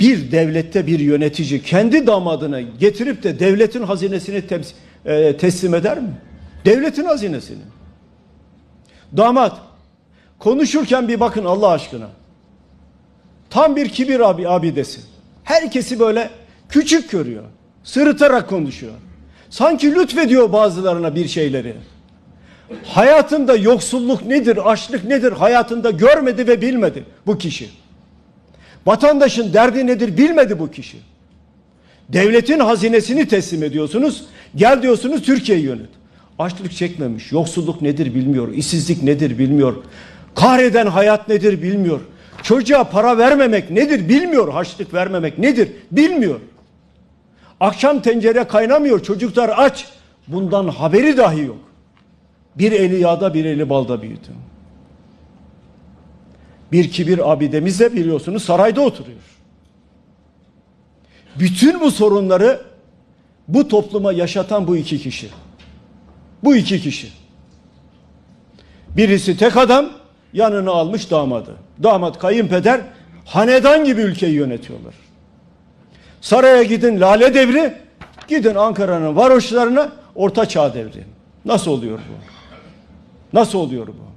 bir devlette bir yönetici kendi damadını getirip de devletin hazinesini e, teslim eder mi? Devletin hazinesini. Damat konuşurken bir bakın Allah aşkına. Tam bir kibir abi abidesi. Herkesi böyle küçük görüyor. Sırıtarak konuşuyor. Sanki lütfediyor bazılarına bir şeyleri. Hayatında yoksulluk nedir, açlık nedir hayatında görmedi ve bilmedi bu kişi. Vatandaşın derdi nedir bilmedi bu kişi. Devletin hazinesini teslim ediyorsunuz. Gel diyorsunuz Türkiye'yi yönet. Açlık çekmemiş, yoksulluk nedir bilmiyor, işsizlik nedir bilmiyor. Kahreden hayat nedir bilmiyor. Çocuğa para vermemek nedir bilmiyor, harçlık vermemek nedir bilmiyor. Akşam tencere kaynamıyor, çocuklar aç. Bundan haberi dahi yok. Bir eli yağda bir eli balda büyüdü. Bir kibir abidemiz de biliyorsunuz sarayda oturuyor. Bütün bu sorunları bu topluma yaşatan bu iki kişi. Bu iki kişi. Birisi tek adam yanını almış damadı. Damat kayınpeder hanedan gibi ülkeyi yönetiyorlar. Saraya gidin lale devri, gidin Ankara'nın varoşlarına orta çağ devri. Nasıl oluyor bu? Nasıl oluyor bu?